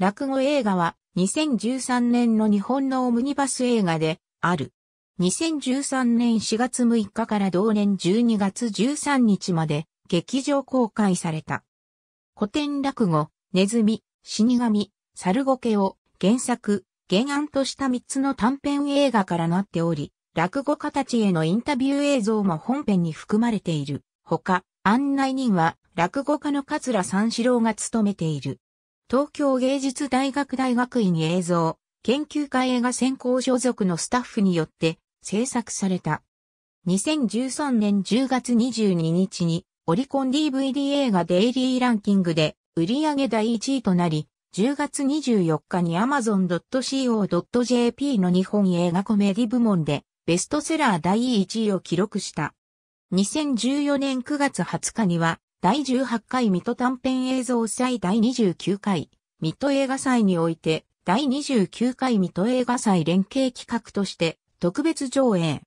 落語映画は2013年の日本のオムニバス映画である。2013年4月6日から同年12月13日まで劇場公開された。古典落語、ネズミ、死神、猿ゴケを原作、原案とした3つの短編映画からなっており、落語家たちへのインタビュー映像も本編に含まれている。ほか、案内人は落語家の桂三四郎が務めている。東京芸術大学大学院映像研究会映画専攻所属のスタッフによって制作された。2013年10月22日にオリコン DVD 映画デイリーランキングで売上第1位となり、10月24日に amazon.co.jp の日本映画コメディ部門でベストセラー第1位を記録した。2014年9月20日には第18回水戸短編映像祭第29回、水戸映画祭において、第29回水戸映画祭連携企画として、特別上映。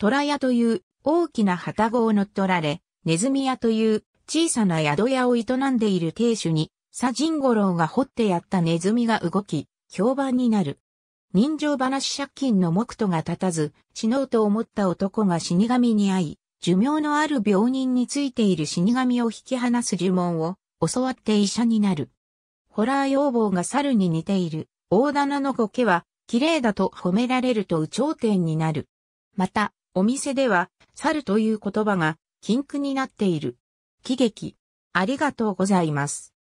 虎屋という大きな旗子を乗っ取られ、ネズミ屋という小さな宿屋を営んでいる亭主に、佐神五郎が掘ってやったネズミが動き、評判になる。人情話借金の目途が立たず、死のうと思った男が死神に会い、寿命のある病人についている死神を引き離す呪文を教わって医者になる。ホラー要望が猿に似ている大棚の苔ケは綺麗だと褒められると有頂天になる。また、お店では猿という言葉が禁句になっている。喜劇。ありがとうございます。